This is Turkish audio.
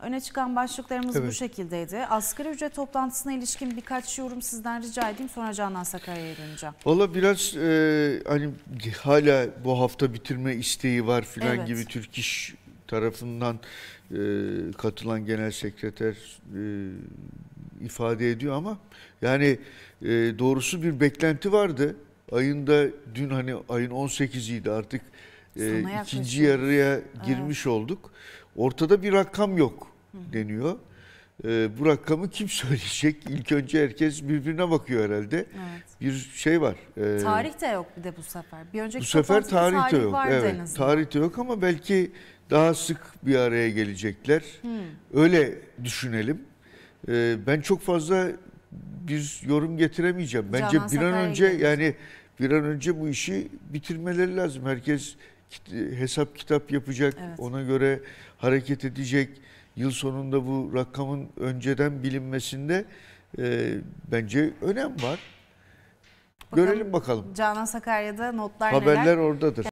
Öne çıkan başlıklarımız evet. bu şekildeydi. Asgari ücret toplantısına ilişkin birkaç yorum sizden rica edeyim. Sonra Canan Sakarya'ya döneceğim. Valla biraz e, hani hala bu hafta bitirme isteği var filan evet. gibi Türk İş tarafından e, katılan genel sekreter e, ifade ediyor ama yani e, doğrusu bir beklenti vardı. Ayında dün hani ayın 18'iydi artık e, ikinci yarıya girmiş evet. olduk. Ortada bir rakam yok deniyor. E, bu rakamı kim söyleyecek? İlk önce herkes birbirine bakıyor herhalde. Evet. Bir şey var. E, tarih de yok bir de bu sefer. Bir önceki bu sefer tarih, tarih de yok. Vardı evet, en tarih de yok ama belki daha sık bir araya gelecekler. Hmm. Öyle düşünelim. E, ben çok fazla bir yorum getiremeyeceğim. Bence Canan bir an önce gelecek. yani bir an önce bu işi bitirmeleri lazım. Herkes hesap kitap yapacak, evet. ona göre hareket edecek yıl sonunda bu rakamın önceden bilinmesinde e, bence önem var. Bakalım, Görelim bakalım. Canan Sakarya'da notlar Haberler neler? Haberler oradadır.